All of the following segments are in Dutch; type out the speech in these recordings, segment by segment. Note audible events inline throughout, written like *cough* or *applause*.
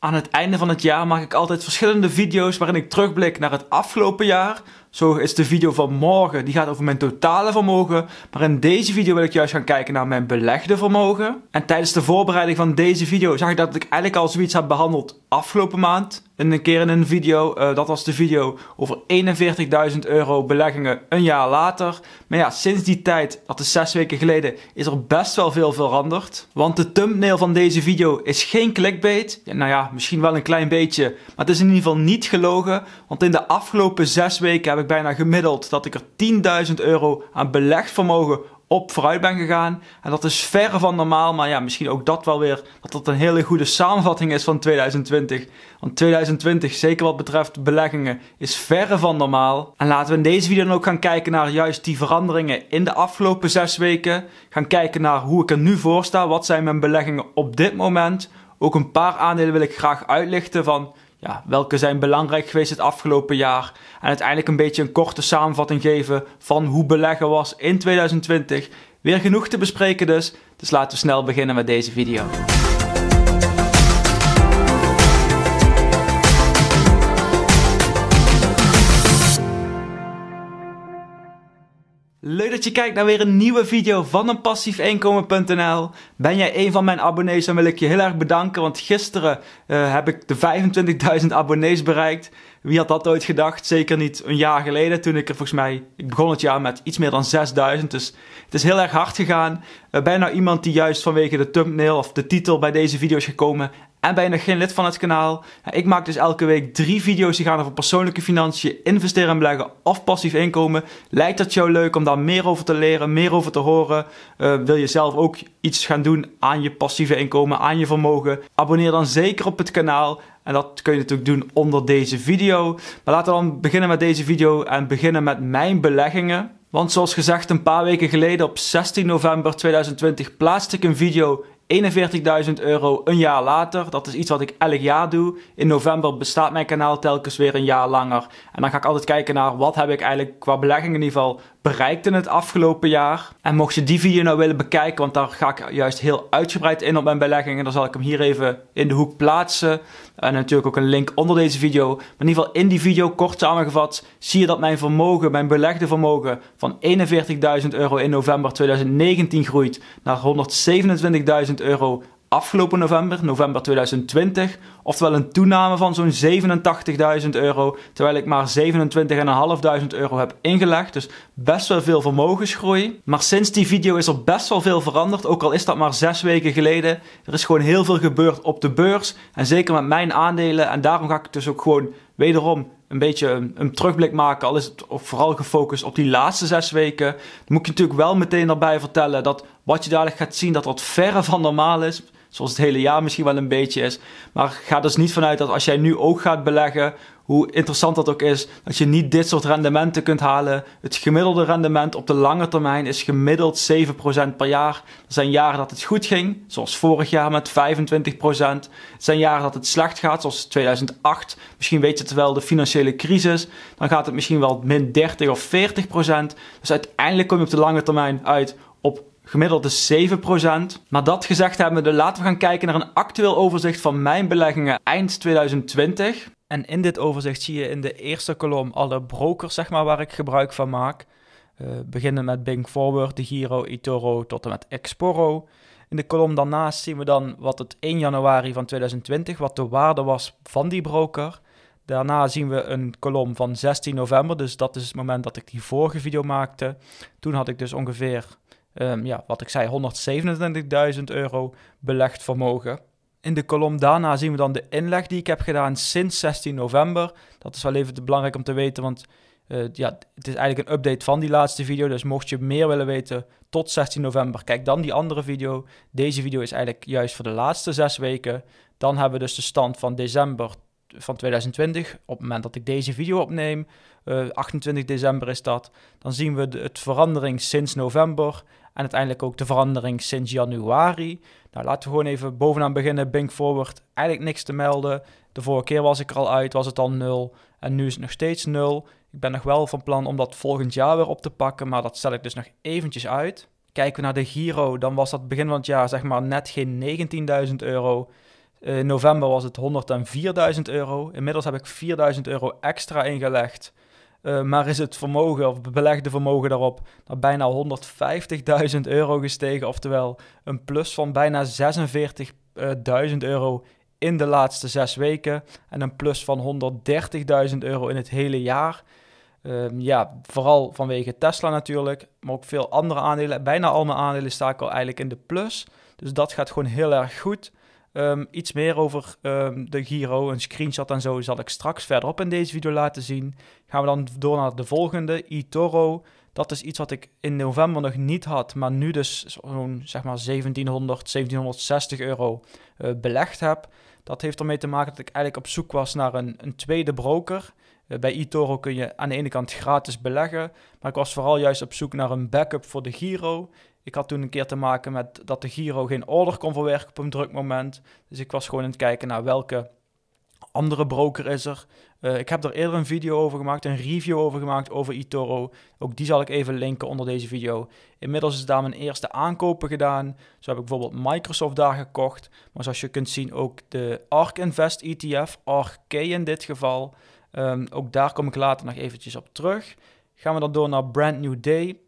Aan het einde van het jaar maak ik altijd verschillende video's waarin ik terugblik naar het afgelopen jaar, zo is de video van morgen, die gaat over mijn totale vermogen. Maar in deze video wil ik juist gaan kijken naar mijn belegde vermogen. En tijdens de voorbereiding van deze video zag ik dat ik eigenlijk al zoiets had behandeld afgelopen maand. In een keer in een video, eh, dat was de video over 41.000 euro beleggingen een jaar later. Maar ja, sinds die tijd, dat is zes weken geleden, is er best wel veel veranderd. Want de thumbnail van deze video is geen clickbait. nou ja, misschien wel een klein beetje, maar het is in ieder geval niet gelogen. Want in de afgelopen zes weken ik bijna gemiddeld dat ik er 10.000 euro aan belegd vermogen op vooruit ben gegaan. En dat is verre van normaal, maar ja, misschien ook dat wel weer dat dat een hele goede samenvatting is van 2020. Want 2020, zeker wat betreft beleggingen, is verre van normaal. En laten we in deze video dan ook gaan kijken naar juist die veranderingen in de afgelopen zes weken. Gaan kijken naar hoe ik er nu voor sta, wat zijn mijn beleggingen op dit moment. Ook een paar aandelen wil ik graag uitlichten van ja, welke zijn belangrijk geweest het afgelopen jaar. En uiteindelijk een beetje een korte samenvatting geven van hoe beleggen was in 2020. Weer genoeg te bespreken dus, dus laten we snel beginnen met deze video. Leuk dat je kijkt naar weer een nieuwe video van een passiefinkomen.nl. Ben jij een van mijn abonnees dan wil ik je heel erg bedanken, want gisteren eh, heb ik de 25.000 abonnees bereikt. Wie had dat ooit gedacht? Zeker niet een jaar geleden toen ik er volgens mij, ik begon het jaar met iets meer dan 6.000. Dus het is heel erg hard gegaan. Uh, ben nou iemand die juist vanwege de thumbnail of de titel bij deze video is gekomen en ben je nog geen lid van het kanaal? Nou, ik maak dus elke week drie video's die gaan over persoonlijke financiën, investeren en beleggen of passief inkomen. Lijkt dat jou leuk om daar meer over te leren, meer over te horen? Eh, wil je zelf ook iets gaan doen aan je passieve inkomen, aan je vermogen? Abonneer dan zeker op het kanaal. En dat kun je natuurlijk doen onder deze video. Maar laten we dan beginnen met deze video en beginnen met mijn beleggingen. Want zoals gezegd, een paar weken geleden op 16 november 2020 plaatste ik een video 41.000 euro een jaar later. Dat is iets wat ik elk jaar doe. In november bestaat mijn kanaal telkens weer een jaar langer. En dan ga ik altijd kijken naar wat heb ik eigenlijk qua belegging in ieder geval bereikten het afgelopen jaar. En mocht je die video nou willen bekijken, want daar ga ik juist heel uitgebreid in op mijn beleggingen, dan zal ik hem hier even in de hoek plaatsen. En natuurlijk ook een link onder deze video. Maar in ieder geval in die video, kort samengevat, zie je dat mijn vermogen, mijn belegde vermogen van 41.000 euro in november 2019 groeit naar 127.000 euro afgelopen november, november 2020. Oftewel een toename van zo'n 87.000 euro, terwijl ik maar 27.500 euro heb ingelegd. Dus best wel veel vermogensgroei. Maar sinds die video is er best wel veel veranderd, ook al is dat maar zes weken geleden. Er is gewoon heel veel gebeurd op de beurs en zeker met mijn aandelen. En daarom ga ik dus ook gewoon wederom een beetje een, terugblik maken, al is het vooral gefocust op die laatste zes weken. Dan moet ik natuurlijk wel meteen erbij vertellen dat wat je dadelijk gaat zien, dat dat verre van normaal is zoals het hele jaar misschien wel een beetje is. Maar ga dus niet vanuit dat als jij nu ook gaat beleggen, hoe interessant dat ook is, dat je niet dit soort rendementen kunt halen. Het gemiddelde rendement op de lange termijn is gemiddeld 7% per jaar. Er zijn jaren dat het goed ging, zoals vorig jaar met 25%. Er zijn jaren dat het slecht gaat, zoals 2008. Misschien weet je het wel, de financiële crisis. Dan gaat het misschien wel min 30 of 40%. Dus uiteindelijk kom je op de lange termijn uit op gemiddeld is 7%. Maar dat gezegd hebbende, laten we gaan kijken naar een actueel overzicht van mijn beleggingen eind 2020. En in dit overzicht zie je in de eerste kolom alle brokers zeg maar, waar ik gebruik van maak. Uh, beginnen met Bing Forward, De Giro, Itoro tot en met Exporo. In de kolom daarnaast zien we dan wat het 1 januari van 2020, wat de waarde was van die broker. Daarna zien we een kolom van 16 november, dus dat is het moment dat ik die vorige video maakte. Toen had ik dus ongeveer Ehm, ja, wat ik zei, 127.000 euro belegd vermogen. In de kolom daarna zien we dan de inleg die ik heb gedaan sinds 16 november. Dat is wel even belangrijk om te weten, want eh, ja, het is eigenlijk een update van die laatste video. Dus mocht je meer willen weten tot 16 november, kijk dan die andere video. Deze video is eigenlijk juist voor de laatste zes weken. Dan hebben we dus de stand van december van 2020. Op het moment dat ik deze video opneem, 28 eh, december is dat. Dan zien we de het verandering sinds november. En uiteindelijk ook de verandering sinds januari. Nou, laten we gewoon even bovenaan beginnen. Bing Forward, eigenlijk niks te melden. De vorige keer was ik er al uit, was het al nul. En nu is het nog steeds nul. Ik ben nog wel van plan om dat volgend jaar weer op te pakken, maar dat stel ik dus nog eventjes uit. Kijken we naar de Giro, dan was dat begin van het jaar zeg maar net geen 19.000 euro. In eh, november was het 104.000 euro. Inmiddels heb ik 4.000 euro extra ingelegd eh, maar is het vermogen, of belegde vermogen daarop, naar bijna 150.000 euro gestegen. Oftewel een plus van bijna 46.000 euro in de laatste zes weken. En een plus van 130.000 euro in het hele jaar. Ehm, ja, vooral vanwege Tesla natuurlijk, maar ook veel andere aandelen. Bijna al mijn aandelen staan al eigenlijk in de plus. Dus dat gaat gewoon heel erg goed. Ehm, iets meer over ehm, de Giro, een screenshot en zo zal ik straks verderop in deze video laten zien. Gaan we dan door naar de volgende, eToro. Dat is iets wat ik in november nog niet had, maar nu dus zo'n zeg maar 1700, 1760 euro eh, belegd heb. Dat heeft ermee te maken dat ik eigenlijk op zoek was naar een, een tweede broker. Eh, bij eToro kun je aan de ene kant gratis beleggen, maar ik was vooral juist op zoek naar een backup voor de Giro. Ik had toen een keer te maken met dat de Giro geen order kon verwerken op een druk moment. Dus ik was gewoon aan het kijken naar welke andere broker is er. Uh, ik heb er eerder een video over gemaakt, een review over gemaakt over eToro. Ook die zal ik even linken onder deze video. Inmiddels is daar mijn eerste aankopen gedaan. Zo heb ik bijvoorbeeld Microsoft daar gekocht. Maar zoals je kunt zien ook de ARK Invest ETF, ARK in dit geval. Ehm, ook daar kom ik later nog eventjes op terug. Gaan we dan door naar Brand New Day.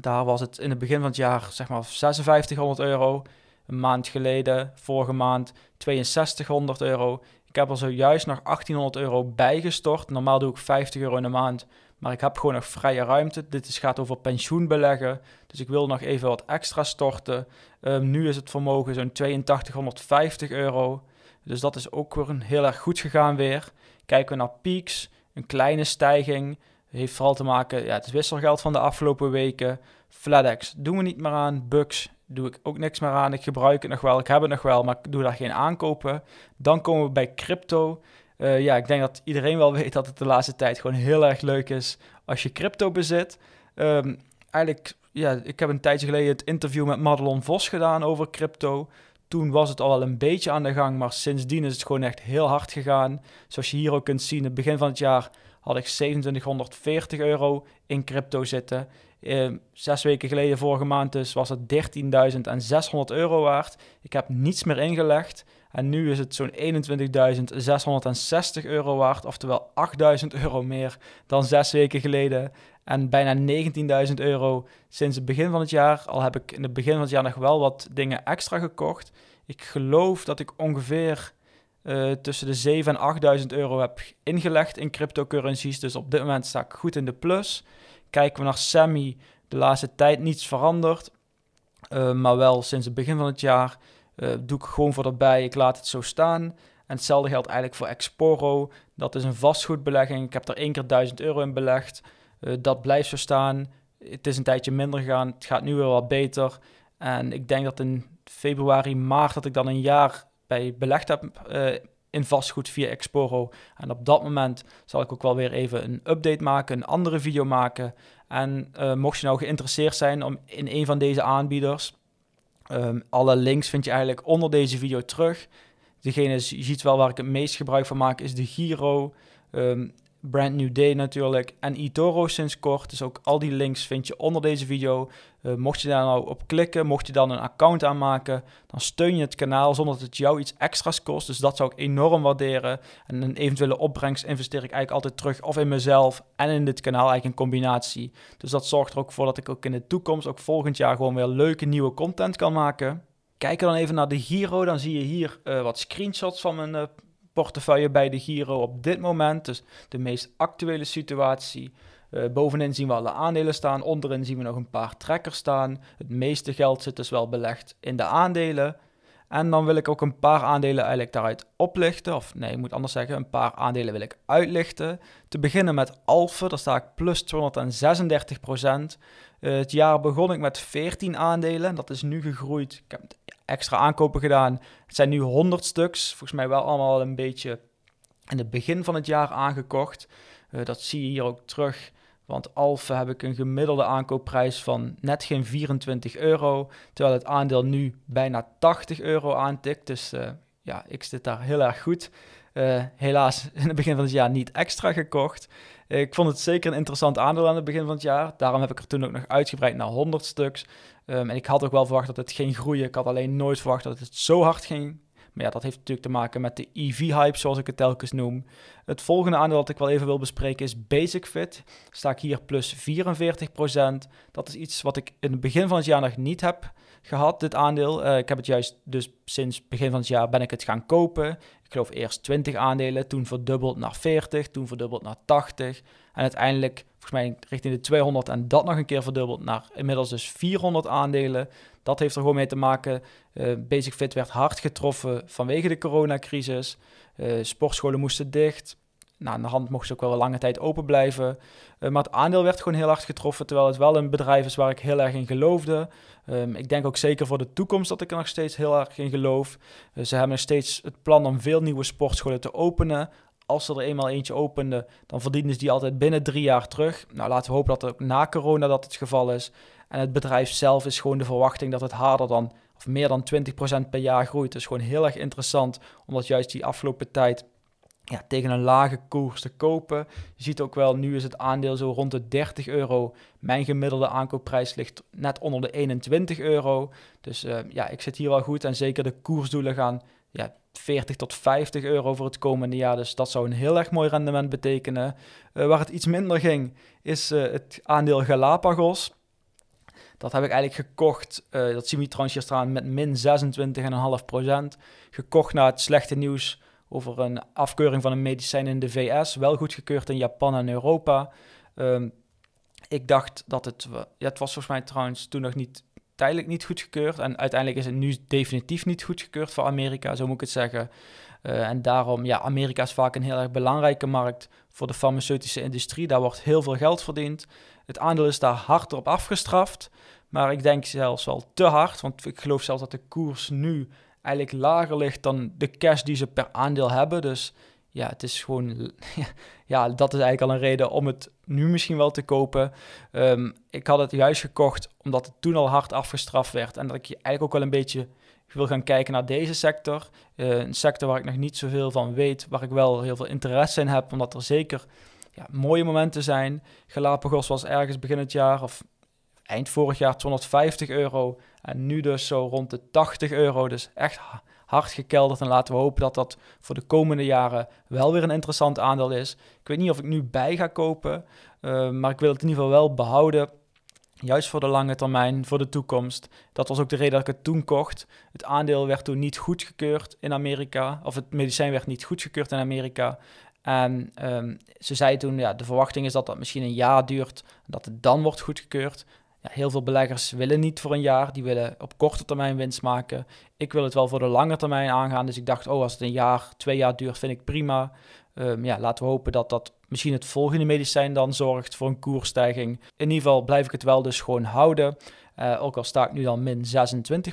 Daar was het in het begin van het jaar zeg maar 5600 euro. Een maand geleden, vorige maand, 6200 euro. Ik heb er zojuist nog 1800 euro bijgestort. Normaal doe ik 50 euro in de maand. Maar ik heb gewoon nog vrije ruimte. Dit is, gaat over pensioenbeleggen. Dus ik wil nog even wat extra storten. Ehm, nu is het vermogen zo'n 8250 euro. Dus dat is ook weer een heel erg goed gegaan weer. Kijken we naar peaks, een kleine stijging heeft vooral te maken, ja, het is wisselgeld van de afgelopen weken. FlatEx doen we niet meer aan. Bucks doe ik ook niks meer aan. Ik gebruik het nog wel, ik heb het nog wel, maar ik doe daar geen aankopen. Dan komen we bij crypto. Eh, ja, ik denk dat iedereen wel *laughs* weet dat het de laatste tijd gewoon heel erg leuk is als je crypto bezit. Ehm, eigenlijk, ja, ik heb een tijdje geleden het interview met Madelon Vos gedaan over crypto. Toen was het al wel een beetje aan de gang, maar sindsdien is het gewoon echt heel hard gegaan. Zoals je hier ook kunt zien, het begin van het jaar had ik 2740 euro in crypto zitten. Ehm, zes weken geleden, vorige maand dus, was het 13.600 euro waard. Ik heb niets meer ingelegd. En nu is het zo'n 21.660 euro waard, oftewel 8.000 euro meer dan zes weken geleden. En bijna 19.000 euro sinds het begin van het jaar. Al heb ik in het begin van het jaar nog wel wat dingen extra gekocht. Ik geloof dat ik ongeveer eh, tussen de 7 en 8.000 euro heb ingelegd in cryptocurrencies. Dus op dit moment sta ik goed in de plus. Kijken we naar Sammy, de laatste tijd niets veranderd. Eh, maar wel sinds het begin van het jaar eh, doe ik gewoon voor erbij. Ik laat het zo staan. En hetzelfde geldt eigenlijk voor Exporo. Dat is een vastgoedbelegging. Ik heb er één keer 1000 euro in belegd. dat blijft zo staan. Het is een tijdje minder gegaan. Het gaat nu weer wat beter. En ik denk dat in februari, maart, dat ik dan een jaar belegd heb eh, in vastgoed via Exporo. En op dat moment zal ik ook wel weer even een update maken, een andere video maken. En eh, mocht je nou geïnteresseerd zijn om in een van deze aanbieders, ehm, alle links vind je eigenlijk onder deze video terug. Degene, je ziet wel waar ik het meest gebruik van maak, is de Giro. Ehm, Brand New Day natuurlijk en eToro sinds kort. Dus ook al die links vind je onder deze video. Eh, mocht je daar nou op klikken, mocht je dan een account aanmaken, dan steun je het kanaal zonder dat het jou iets extra's kost. Dus dat zou ik enorm waarderen. En een eventuele opbrengst investeer ik eigenlijk altijd terug of in mezelf en in dit kanaal eigenlijk een combinatie. Dus dat zorgt er ook voor dat ik ook in de toekomst, ook volgend jaar, gewoon weer leuke nieuwe content kan maken. Kijk dan even naar de Giro, dan zie je hier eh, wat screenshots van mijn eh, portefeuille bij de Giro op dit moment. Dus de meest actuele situatie. Eh, bovenin zien we alle aandelen staan. Onderin zien we nog een paar trekkers staan. Het meeste geld zit dus wel belegd in de aandelen. En dan wil ik ook een paar aandelen eigenlijk daaruit oplichten. Of nee, ik moet anders zeggen, een paar aandelen wil ik uitlichten. Te beginnen met Alphen, daar sta ik plus 236 eh, het jaar begon ik met 14 aandelen. Dat is nu gegroeid. Ik heb extra aankopen gedaan. Het zijn nu 100 stuks. Volgens mij wel allemaal een beetje in het begin van het jaar aangekocht. Eh, dat zie je hier ook terug. Want Alfa heb ik een gemiddelde aankoopprijs van net geen 24 euro. Terwijl het aandeel nu bijna 80 euro aantikt. Dus eh, ja, ik zit daar heel erg goed. Eh, helaas *laughs* in het begin van het jaar niet extra gekocht. ik vond het zeker een interessant aandeel aan het begin van het jaar. Daarom heb ik er toen ook nog uitgebreid naar 100 stuks. Ehm, en ik had ook wel verwacht dat het ging groeien. Ik had alleen nooit verwacht dat het zo hard ging maar ja, dat heeft natuurlijk te maken met de EV-hype, zoals ik het telkens noem. Het volgende aandeel dat ik wel even wil bespreken is Basic Fit. Sta ik hier plus 44%. Dat is iets wat ik in het begin van het jaar nog niet heb gehad, dit aandeel. Eh, ik heb het juist dus sinds begin van het jaar ben ik het gaan kopen. Ik geloof eerst 20 aandelen, toen verdubbeld naar 40, toen verdubbeld naar 80. En uiteindelijk, volgens mij richting de 200 en dat nog een keer verdubbeld naar inmiddels dus 400 aandelen. Dat heeft er gewoon mee te maken. Uh, Basic Fit werd hard getroffen vanwege de coronacrisis. Eh, sportscholen moesten dicht nou, aan de hand mocht ze ook wel een lange tijd open blijven. Eh, maar het aandeel werd gewoon heel hard getroffen, terwijl het wel een bedrijf is waar ik heel erg in geloofde. Ehm, ik denk ook zeker voor de toekomst dat ik er nog steeds heel erg in geloof. Eh, ze hebben nog steeds het plan om veel nieuwe sportscholen te openen. Als ze er eenmaal eentje openden, dan verdienden ze die altijd binnen drie jaar terug. Nou, laten we hopen dat er ook na corona dat het geval is. En het bedrijf zelf is gewoon de verwachting dat het harder dan, of meer dan 20% per jaar groeit. Dus gewoon heel erg interessant, omdat juist die afgelopen tijd ja, tegen een lage koers te kopen. Je ziet ook wel, nu is het aandeel zo rond de 30 euro. Mijn gemiddelde aankoopprijs ligt net onder de 21 euro. Dus eh, ja, ik zit hier wel goed. En zeker de koersdoelen gaan ja, 40 tot 50 euro voor het komende jaar. Dus dat zou een heel erg mooi rendement betekenen. Eh, waar het iets minder ging, is eh, het aandeel Galapagos. Dat heb ik eigenlijk gekocht. dat zien we trouwens hier staan met min 26,5%. Gekocht na het slechte nieuws over een afkeuring van een medicijn in de VS, wel goedgekeurd in Japan en Europa. Ehm, ik dacht dat het, ja, het was volgens mij trouwens toen nog niet tijdelijk niet goedgekeurd en uiteindelijk is het nu definitief niet goedgekeurd voor Amerika, zo moet ik het zeggen. Eh, en daarom, ja, Amerika is vaak een heel erg belangrijke markt voor de farmaceutische industrie. Daar wordt heel veel geld verdiend. Het aandeel is daar hard op afgestraft. Maar ik denk zelfs wel te hard. Want ik geloof zelfs dat de koers nu eigenlijk lager ligt dan de cash die ze per aandeel hebben. Dus ja, het is gewoon, *laughs* ja, dat is eigenlijk al een reden om het nu misschien wel te kopen. Ehm, ik had het juist gekocht omdat het toen al hard afgestraft werd en dat ik je eigenlijk ook wel een beetje wil gaan kijken naar deze sector. Eh, een sector waar ik nog niet zoveel van weet, waar ik wel heel veel interesse in heb, omdat er zeker ja, mooie momenten zijn. Galapagos was ergens begin het jaar of eind vorig jaar 250 euro. En nu dus zo rond de 80 euro. Dus echt hard gekelderd. En laten we hopen dat dat voor de komende jaren wel weer een interessant aandeel is. Ik weet niet of ik nu bij ga kopen. Eh, maar ik wil het in ieder geval wel behouden. Juist voor de lange termijn, voor de toekomst. Dat was ook de reden dat ik het toen kocht. Het aandeel werd toen niet goedgekeurd in Amerika. Of het medicijn werd niet goedgekeurd in Amerika. En ehm, ze zei toen, ja, de verwachting is dat dat misschien een jaar duurt, dat het dan wordt goedgekeurd ja, heel veel beleggers willen niet voor een jaar. Die willen op korte termijn winst maken. Ik wil het wel voor de lange termijn aangaan. Dus ik dacht, oh, als het een jaar, twee jaar duurt, vind ik prima. Ehm, ja, laten we hopen dat dat misschien het volgende medicijn dan zorgt voor een koersstijging. In ieder geval blijf ik het wel dus gewoon houden. Eh, ook al sta ik nu dan min 26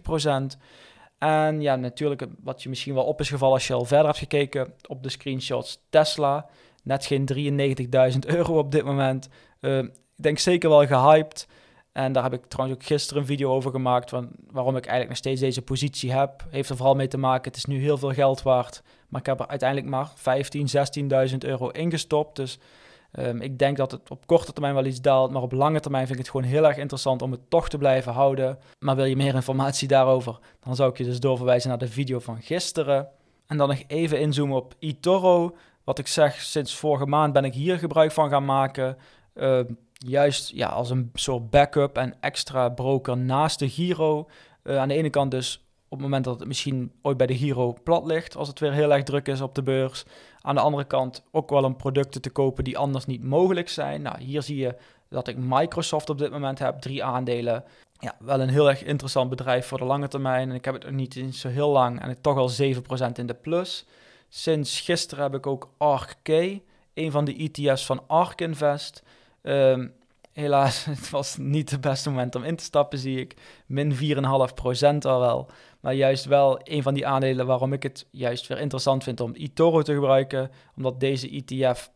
En ja, natuurlijk wat je misschien wel op is gevallen als je al verder hebt gekeken op de screenshots. Tesla, net geen 93.000 euro op dit moment. Ehm, ik denk zeker wel gehyped. En daar heb ik trouwens ook gisteren een video over gemaakt van waarom ik eigenlijk nog steeds deze positie heb. Heeft er vooral mee te maken, het is nu heel veel geld waard. Maar ik heb er uiteindelijk maar 15, 16.000 euro ingestopt. Dus ehm, ik denk dat het op korte termijn wel iets daalt. Maar op lange termijn vind ik het gewoon heel erg interessant om het toch te blijven houden. Maar wil je meer informatie daarover, dan zou ik je dus doorverwijzen naar de video van gisteren. En dan nog even inzoomen op Itoro. Wat ik zeg, sinds vorige maand ben ik hier gebruik van gaan maken. Ehm, juist ja, als een soort backup en extra broker naast de Giro. Eh, aan de ene kant dus op het moment dat het misschien ooit bij de Giro plat ligt, als het weer heel erg druk is op de beurs. Aan de andere kant ook wel een producten te kopen die anders niet mogelijk zijn. Nou, hier zie je dat ik Microsoft op dit moment heb, drie aandelen. Ja, wel een heel erg interessant bedrijf voor de lange termijn. En ik heb het nog niet eens zo heel lang en ik toch al 7% in de plus. Sinds gisteren heb ik ook ark een van de ETF's van ARK Invest. Um, helaas, *laughs* het was niet het beste moment om in te stappen, zie ik. Min 4,5% al wel. Maar juist wel een van die aandelen waarom ik het juist weer interessant vind om eToro te gebruiken. Omdat deze ETF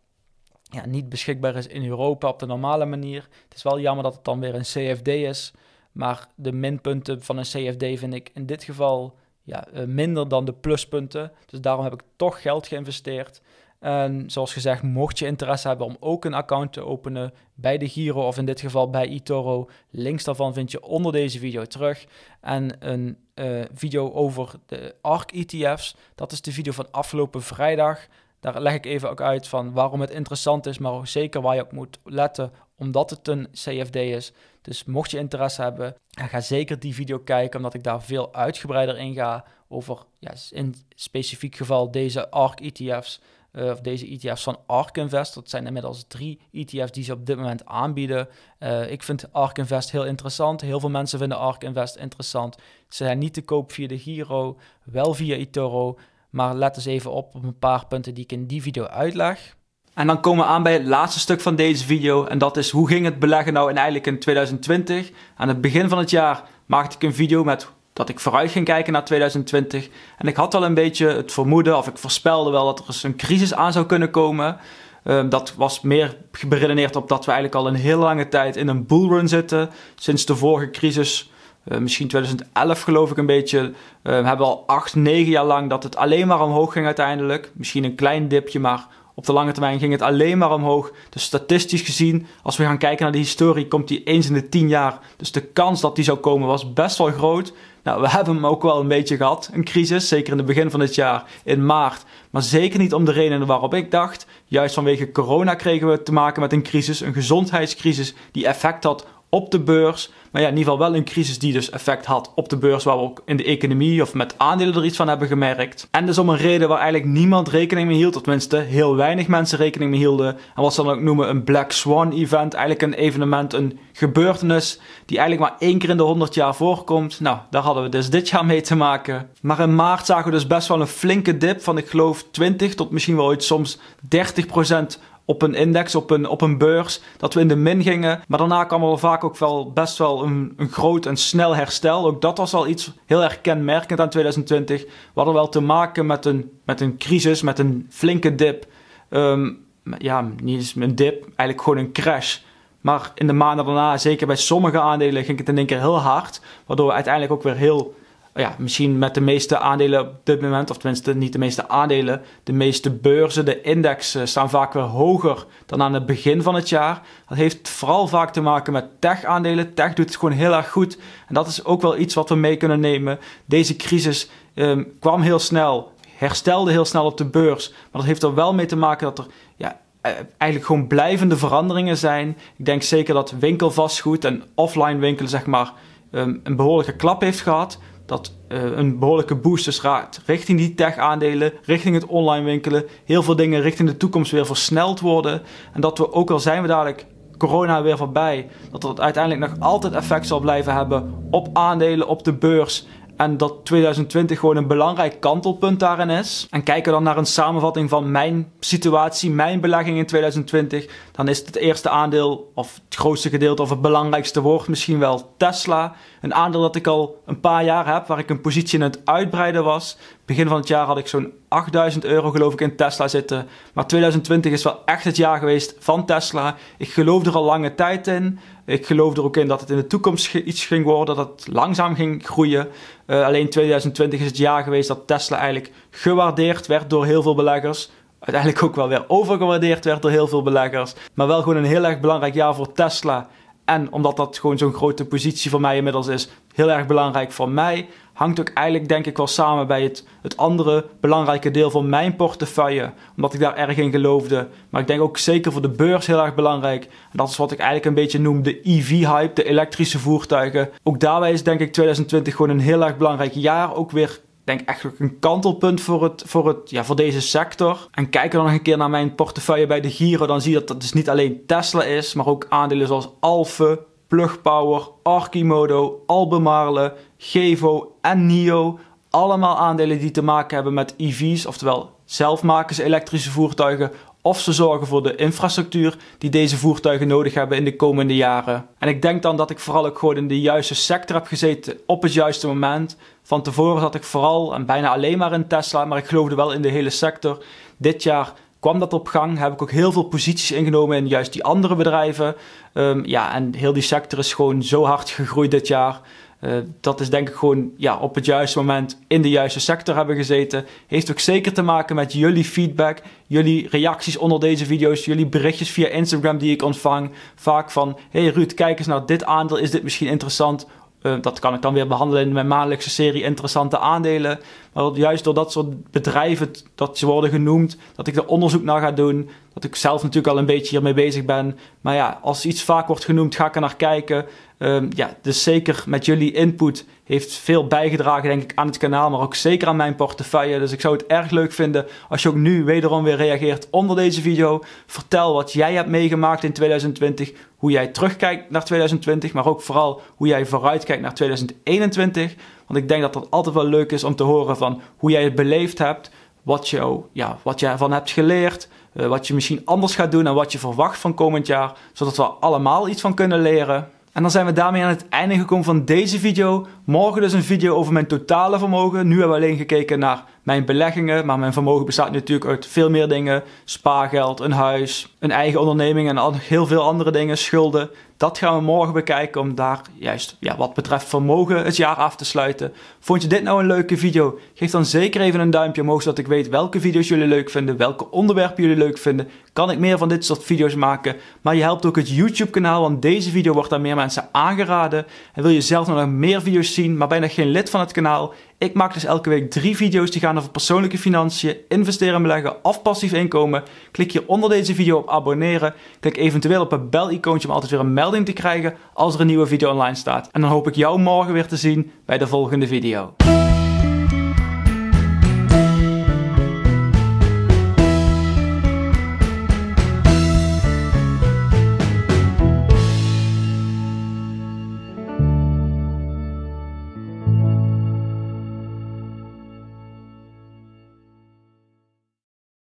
ja, niet beschikbaar is in Europa op de normale manier. Het is wel jammer dat het dan weer een CFD is. Maar de minpunten van een CFD vind ik in dit geval ja, eh, minder dan de pluspunten. Dus daarom heb ik toch geld geïnvesteerd. En zoals gezegd, mocht je interesse hebben om ook een account te openen bij de Giro of in dit geval bij eToro, links daarvan vind je onder deze video terug. En een eh, video over de Arc ETF's. Dat is de video van afgelopen vrijdag. Daar leg ik even ook uit van waarom het interessant is, maar ook zeker waar je op moet letten, omdat het een CFD is. Dus mocht je interesse hebben, eh, ga zeker die video kijken, omdat ik daar veel uitgebreider in ga over, ja, in specifiek geval deze Arc ETF's. Eh, of deze ETF's van ARK Invest. Dat zijn inmiddels drie ETF's die ze op dit moment aanbieden. Eh, ik vind ARK Invest heel interessant. Heel veel mensen vinden ARK Invest interessant. Ze zijn niet te koop via de Giro, wel via eToro. Maar let eens even op op een paar punten die ik in die video uitleg. En dan komen we aan bij het laatste stuk van deze video. En dat is hoe ging het beleggen nou in eigenlijk in 2020? Aan het begin van het jaar maakte ik een video met dat ik vooruit ging kijken naar 2020. En ik had al een beetje het vermoeden, of ik voorspelde wel dat er eens een crisis aan zou kunnen komen. Ehm, dat was meer beredeneerd op dat we eigenlijk al een hele lange tijd in een bullrun zitten. Sinds de vorige crisis, eh, misschien 2011 geloof ik een beetje, eh, hebben we al 8, 9 jaar lang dat het alleen maar omhoog ging uiteindelijk. Misschien een klein dipje, maar op de lange termijn ging het alleen maar omhoog. Dus statistisch gezien, als we gaan kijken naar de historie, komt die eens in de 10 jaar. Dus de kans dat die zou komen was best wel groot. Nou, we hebben hem ook wel een beetje gehad, een crisis, zeker in het begin van dit jaar, in maart. Maar zeker niet om de redenen waarop ik dacht. Juist vanwege corona kregen we te maken met een crisis, een gezondheidscrisis die effect had op de beurs. Maar ja, in ieder geval wel een crisis die dus effect had op de beurs, waar we ook in de economie of met aandelen er iets van hebben gemerkt. En dus om een reden waar eigenlijk niemand rekening mee hield, tenminste heel weinig mensen rekening mee hielden. En wat ze dan ook noemen een Black Swan event, eigenlijk een evenement, een gebeurtenis die eigenlijk maar één keer in de 100 jaar voorkomt. Nou, daar hadden we dus dit jaar mee te maken. Maar in maart zagen we dus best wel een flinke dip van ik geloof 20 tot misschien wel ooit soms 30 procent op een index, op een, op een beurs, dat we in de min gingen. Maar daarna kwam er vaak ook wel best wel een, een groot en snel herstel. Ook dat was al iets heel erg kenmerkend aan 2020. We hadden wel te maken met een, met een crisis, met een flinke dip. Ehm, ja, niet eens een dip, eigenlijk gewoon een crash. Maar in de maanden daarna, zeker bij sommige aandelen, ging het in één keer heel hard. Waardoor we uiteindelijk ook weer heel Oh ja, misschien met de meeste aandelen op dit moment, of tenminste niet de meeste aandelen, de meeste beurzen, de indexen eh, staan vaak weer hoger dan aan het begin van het jaar. Dat heeft vooral vaak te maken met tech-aandelen. Tech doet het gewoon heel erg goed. En dat is ook wel iets wat we mee kunnen nemen. Deze crisis ehm, kwam heel snel, herstelde heel snel op de beurs. Maar dat heeft er wel mee te maken dat er ja, eh, eigenlijk gewoon blijvende veranderingen zijn. Ik denk zeker dat winkelvastgoed en offline winkelen, zeg maar, ehm, een behoorlijke klap heeft gehad dat eh, een behoorlijke boost is raakt richting die tech-aandelen, richting het online winkelen. Heel veel dingen richting de toekomst weer versneld worden. En dat we, ook al zijn we dadelijk corona weer voorbij, dat dat uiteindelijk nog altijd effect zal blijven hebben op aandelen, op de beurs en dat 2020 gewoon een belangrijk kantelpunt daarin is. En kijken we dan naar een samenvatting van mijn situatie, mijn belegging in 2020. Dan is het eerste aandeel, of het grootste gedeelte, of het belangrijkste woord misschien wel Tesla. Een aandeel dat ik al een paar jaar heb, waar ik een positie in het uitbreiden was. Begin van het jaar had ik zo'n 8000 euro geloof ik in Tesla zitten. Maar 2020 is wel echt het jaar geweest van Tesla. Ik geloof er al lange tijd in. Ik geloof er ook in dat het in de toekomst iets ging worden, dat het langzaam ging groeien. Uh, alleen 2020 is het jaar geweest dat Tesla eigenlijk gewaardeerd werd door heel veel beleggers. Uiteindelijk ook wel weer overgewaardeerd werd door heel veel beleggers. Maar wel gewoon een heel erg belangrijk jaar voor Tesla. En omdat dat gewoon zo'n grote positie voor mij inmiddels is, heel erg belangrijk voor mij hangt ook eigenlijk denk ik wel samen bij het, het andere belangrijke deel van mijn portefeuille. Omdat ik daar erg in geloofde. Maar ik denk ook zeker voor de beurs heel erg belangrijk. En dat is wat ik eigenlijk een beetje noem de EV-hype, de elektrische voertuigen. Ook daarbij is denk ik 2020 gewoon een heel erg belangrijk jaar. Ook weer denk echt een kantelpunt voor, het, voor, het, ja, voor deze sector. En kijk dan nog een keer naar mijn portefeuille bij de Giro, dan zie je dat dat dus niet alleen Tesla is, maar ook aandelen zoals Alfa, Power, Arkimodo, Albemarle, Gevo en NIO. Allemaal aandelen die te maken hebben met EV's, oftewel zelfmakers elektrische voertuigen. Of ze zorgen voor de infrastructuur die deze voertuigen nodig hebben in de komende jaren. En ik denk dan dat ik vooral ook gewoon in de juiste sector heb gezeten op het juiste moment. Van tevoren zat ik vooral en bijna alleen maar in Tesla, maar ik geloofde wel in de hele sector. Dit jaar kwam dat op gang. Heb ik ook heel veel posities ingenomen in juist die andere bedrijven. Ehm, ja, en heel die sector is gewoon zo hard gegroeid dit jaar. Eh, dat is denk ik gewoon ja, op het juiste moment in de juiste sector hebben gezeten. Heeft ook zeker te maken met jullie feedback, jullie reacties onder deze video's, jullie berichtjes via Instagram die ik ontvang. Vaak van, hey Ruud, kijk eens naar dit aandeel, is dit misschien interessant? Eh, dat kan ik dan weer behandelen in mijn maandelijkse serie interessante aandelen. Maar juist door dat soort bedrijven dat ze worden genoemd, dat ik er onderzoek naar ga doen, dat ik zelf natuurlijk al een beetje hiermee bezig ben. Maar ja, als iets vaak wordt genoemd, ga ik er naar kijken. Ehm, ja, dus zeker met jullie input heeft veel bijgedragen, denk ik, aan het kanaal, maar ook zeker aan mijn portefeuille. Dus ik zou het erg leuk vinden als je ook nu wederom weer reageert onder deze video. Vertel wat jij hebt meegemaakt in 2020, hoe jij terugkijkt naar 2020, maar ook vooral hoe jij vooruitkijkt naar 2021. Want ik denk dat dat altijd wel leuk is om te horen van hoe jij het beleefd hebt, wat, je ja, wat jij ervan hebt geleerd. Eh, wat je misschien anders gaat doen en wat je verwacht van komend jaar, zodat we allemaal iets van kunnen leren. En dan zijn we daarmee aan het einde gekomen van deze video. Morgen dus een video over mijn totale vermogen. Nu hebben we alleen gekeken naar mijn beleggingen. Maar mijn vermogen bestaat natuurlijk uit veel meer dingen. Spaargeld, een huis, een eigen onderneming en heel veel andere dingen, schulden. Dat gaan we morgen bekijken om daar juist ja, wat betreft vermogen het jaar af te sluiten. Vond je dit nou een leuke video? Geef dan zeker even een duimpje omhoog zodat ik weet welke video's jullie leuk vinden, welke onderwerpen jullie leuk vinden. Kan ik meer van dit soort video's maken? Maar je helpt ook het YouTube kanaal, want deze video wordt aan meer mensen aangeraden. En wil je zelf nog meer video's zien, maar bijna geen lid van het kanaal? Ik maak dus elke week drie video's die gaan over persoonlijke financiën, investeren en beleggen of passief inkomen. Klik hier onder deze video op abonneren. Klik eventueel op het bel-icoontje om altijd weer een melding te krijgen als er een nieuwe video online staat. En dan hoop ik jou morgen weer te zien bij de volgende video.